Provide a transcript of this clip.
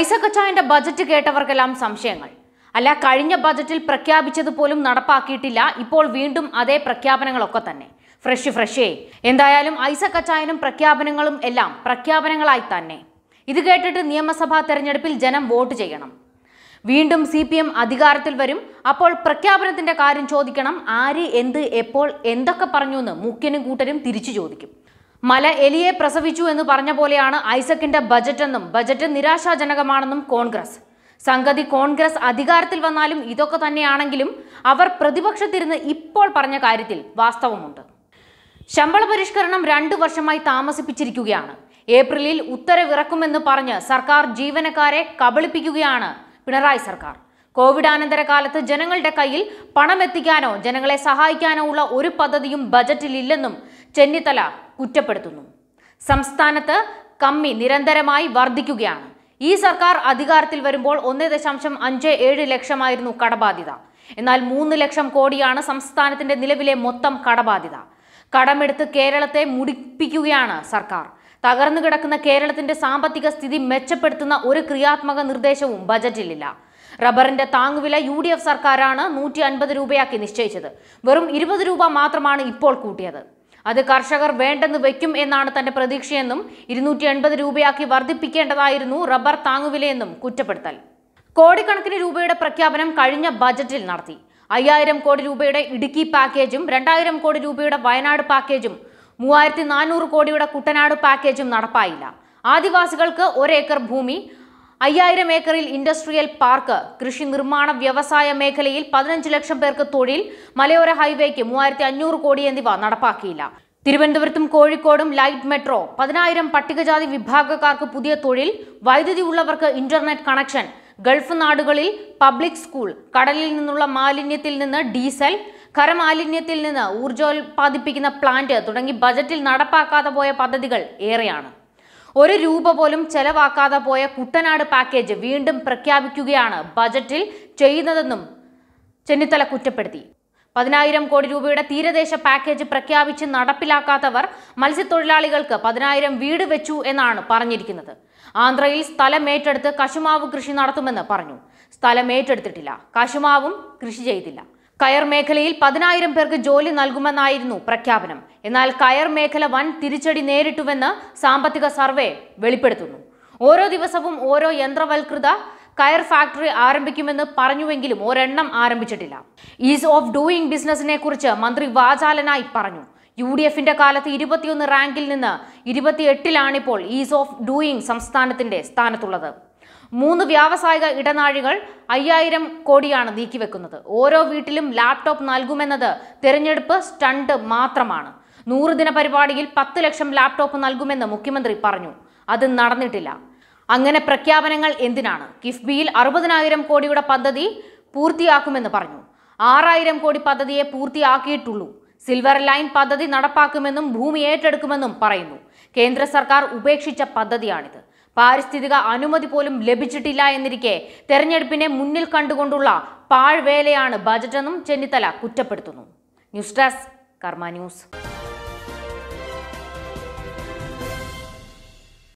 Isaac അച്ചായന്റെ budget കേട്ടവർക്കെല്ലാം സംശയങ്ങൾ അല്ല കഴിഞ്ഞ ബജറ്റിൽ പ്രഖ്യാപിച്ചത് പോലും നടപ്പാക്കിയിട്ടില്ല ഇപ്പോൾ വീണ്ടും അതേ പ്രഖ്യാപനങ്ങളൊക്കെ തന്നെ ഫ്രഷ് ഫ്രഷേ എന്തായാലും ഐസക് അച്ചായനും പ്രഖ്യാപനങ്ങളും എല്ലാം പ്രഖ്യാപനങ്ങളായി തന്നെ ഇത് കേട്ടിട്ട് നിയമസഭാ തെരഞ്ഞെടുപ്പിൽ ജനം വോട്ട് ചെയ്യണം വീണ്ടും സി പി എം അധികാരത്തിൽ വരും അപ്പോൾ പ്രഖ്യാപനത്തിന്റെ കാര്യം ചോദിക്കണം ആര് എന്ത് എപ്പോൾ എന്തൊക്കെ പറഞ്ഞു എന്ന് മുഖ്യനും കൂട്ടരും തിരിച്ചു ചോദിക്കും മല എലിയെ പ്രസവിച്ചു എന്ന് പറഞ്ഞ പോലെയാണ് ഐസക്കിന്റെ ബജറ്റെന്നും ബജറ്റ് നിരാശാജനകമാണെന്നും കോൺഗ്രസ് സംഗതി കോൺഗ്രസ് അധികാരത്തിൽ വന്നാലും ഇതൊക്കെ തന്നെയാണെങ്കിലും അവർ പ്രതിപക്ഷത്തിരുന്ന് ഇപ്പോൾ പറഞ്ഞ കാര്യത്തിൽ വാസ്തവമുണ്ട് ശമ്പള പരിഷ്കരണം രണ്ടു വർഷമായി താമസിപ്പിച്ചിരിക്കുകയാണ് ഏപ്രിലിൽ ഉത്തരവിറക്കുമെന്ന് പറഞ്ഞ് സർക്കാർ ജീവനക്കാരെ കബളിപ്പിക്കുകയാണ് പിണറായി സർക്കാർ കോവിഡാനന്തര കാലത്ത് ജനങ്ങളുടെ കയ്യിൽ പണമെത്തിക്കാനോ ജനങ്ങളെ സഹായിക്കാനോ ഉള്ള ഒരു പദ്ധതിയും ബജറ്റിലില്ലെന്നും ചെന്നിത്തല കുറ്റപ്പെടുത്തുന്നു സംസ്ഥാനത്ത് കമ്മി നിരന്തരമായി വർദ്ധിക്കുകയാണ് ഈ സർക്കാർ അധികാരത്തിൽ വരുമ്പോൾ ഒന്ന് ദശാംശം അഞ്ച് ഏഴ് ലക്ഷമായിരുന്നു കടബാധ്യത എന്നാൽ മൂന്ന് ലക്ഷം കോടിയാണ് സംസ്ഥാനത്തിന്റെ നിലവിലെ മൊത്തം കടബാധ്യത കടമെടുത്ത് കേരളത്തെ മുടിപ്പിക്കുകയാണ് സർക്കാർ തകർന്നു കിടക്കുന്ന കേരളത്തിന്റെ സാമ്പത്തിക സ്ഥിതി മെച്ചപ്പെടുത്തുന്ന ഒരു ക്രിയാത്മക നിർദ്ദേശവും ബജറ്റിലില്ല റബ്ബറിന്റെ താങ്ങുവില യു ഡി എഫ് സർക്കാരാണ് നൂറ്റി അൻപത് രൂപയാക്കി നിശ്ചയിച്ചത് വെറും ഇരുപത് രൂപ മാത്രമാണ് ഇപ്പോൾ കൂട്ടിയത് അത് കർഷകർ വേണ്ടെന്ന് വെക്കും എന്നാണ് തന്റെ പ്രതീക്ഷയെന്നും ഇരുന്നൂറ്റി എൺപത് രൂപയാക്കി വർദ്ധിപ്പിക്കേണ്ടതായിരുന്നു റബ്ബർ താങ്ങുവിലയെന്നും കുറ്റപ്പെടുത്തൽ കോടിക്കണക്കിന് രൂപയുടെ പ്രഖ്യാപനം കഴിഞ്ഞ ബജറ്റിൽ നടത്തി അയ്യായിരം കോടി രൂപയുടെ ഇടുക്കി പാക്കേജും രണ്ടായിരം കോടി രൂപയുടെ വയനാട് പാക്കേജും മൂവായിരത്തി നാനൂറ് കോടിയുടെ കുട്ടനാട് പാക്കേജും നടപ്പായില്ല ആദിവാസികൾക്ക് ഒരേക്കർ ഭൂമി അയ്യായിരം ഏക്കറിൽ ഇൻഡസ്ട്രിയൽ പാർക്ക് കൃഷി നിർമ്മാണ വ്യവസായ മേഖലയിൽ പതിനഞ്ച് ലക്ഷം പേർക്ക് തൊഴിൽ മലയോര ഹൈവേക്ക് മൂവായിരത്തി അഞ്ഞൂറ് കോടി എന്നിവ നടപ്പാക്കിയില്ല തിരുവനന്തപുരത്തും കോഴിക്കോടും ലൈറ്റ് മെട്രോ പതിനായിരം പട്ടികജാതി വിഭാഗക്കാർക്ക് പുതിയ തൊഴിൽ വൈദ്യുതി ഉള്ളവർക്ക് ഇന്റർനെറ്റ് കണക്ഷൻ ഗൾഫ് നാടുകളിൽ പബ്ലിക് സ്കൂൾ കടലിൽ നിന്നുള്ള മാലിന്യത്തിൽ നിന്ന് ഡീസൽ ഖരമാലിന്യത്തിൽ നിന്ന് ഊർജോത്പാദിപ്പിക്കുന്ന പ്ലാന്റ് തുടങ്ങി ബജറ്റിൽ നടപ്പാക്കാതെ പോയ പദ്ധതികൾ ഏറെയാണ് ഒരു രൂപ പോലും ചെലവാക്കാതെ പോയ കുട്ടനാട് പാക്കേജ് വീണ്ടും പ്രഖ്യാപിക്കുകയാണ് ബജറ്റിൽ ചെയ്യുന്നതെന്നും ചെന്നിത്തല കുറ്റപ്പെടുത്തി പതിനായിരം കോടി രൂപയുടെ തീരദേശ പാക്കേജ് പ്രഖ്യാപിച്ച് നടപ്പിലാക്കാത്തവർ മത്സ്യത്തൊഴിലാളികൾക്ക് പതിനായിരം വീട് വെച്ചു എന്നാണ് പറഞ്ഞിരിക്കുന്നത് ആന്ധ്രയിൽ സ്ഥലം ഏറ്റെടുത്ത് കശുമാവ് കൃഷി നടത്തുമെന്ന് പറഞ്ഞു സ്ഥലം ഏറ്റെടുത്തിട്ടില്ല കശുമാവും കൃഷി ചെയ്തില്ല കയർ മേഖലയിൽ പതിനായിരം പേർക്ക് ജോലി നൽകുമെന്നായിരുന്നു പ്രഖ്യാപനം എന്നാൽ കയർ മേഖല വൻ തിരിച്ചടി നേരിട്ടുവെന്ന് സാമ്പത്തിക സർവേ വെളിപ്പെടുത്തുന്നു ഓരോ ദിവസവും ഓരോ യന്ത്രവൽകൃത കയർ ഫാക്ടറി ആരംഭിക്കുമെന്ന് പറഞ്ഞുവെങ്കിലും ഒരെണ്ണം ആരംഭിച്ചിട്ടില്ല ഈസ് ഓഫ് ഡൂയിങ് ബിസിനസിനെ കുറിച്ച് മന്ത്രി വാചാലനായി പറഞ്ഞു യു ഡി എഫിന്റെ കാലത്ത് ഇരുപത്തിയൊന്ന് റാങ്കിൽ നിന്ന് ഇരുപത്തിയെട്ടിലാണിപ്പോൾ ഈസ് ഓഫ് ഡൂയിങ് സംസ്ഥാനത്തിന്റെ സ്ഥാനത്തുള്ളത് മൂന്ന് വ്യാവസായിക ഇടനാഴികൾ അയ്യായിരം കോടിയാണ് നീക്കിവെക്കുന്നത് ഓരോ വീട്ടിലും ലാപ്ടോപ്പ് നൽകുമെന്നത് തെരഞ്ഞെടുപ്പ് സ്റ്റണ്ട് മാത്രമാണ് നൂറ് ദിന പരിപാടിയിൽ പത്ത് ലക്ഷം ലാപ്ടോപ്പ് നൽകുമെന്ന് മുഖ്യമന്ത്രി പറഞ്ഞു അത് നടന്നിട്ടില്ല അങ്ങനെ പ്രഖ്യാപനങ്ങൾ എന്തിനാണ് കിഫ്ബിയിൽ അറുപതിനായിരം കോടിയുടെ പദ്ധതി പൂർത്തിയാക്കുമെന്ന് പറഞ്ഞു ആറായിരം കോടി പദ്ധതിയെ പൂർത്തിയാക്കിയിട്ടുള്ളൂ സിൽവർ ലൈൻ പദ്ധതി നടപ്പാക്കുമെന്നും ഭൂമി ഏറ്റെടുക്കുമെന്നും പറയുന്നു കേന്ദ്ര സർക്കാർ ഉപേക്ഷിച്ച പദ്ധതിയാണിത് പാരിസ്ഥിതിക അനുമതി പോലും ലഭിച്ചിട്ടില്ല എന്നിരിക്കെ തെരഞ്ഞെടുപ്പിനെ മുന്നിൽ കണ്ടുകൊണ്ടുള്ള പാഴ്വേലയാണ് ബജറ്റെന്നും ചെന്നിത്തല കുറ്റപ്പെടുത്തുന്നു ന്യൂസ് ഡെസ്ക് കർമ്മ ന്യൂസ്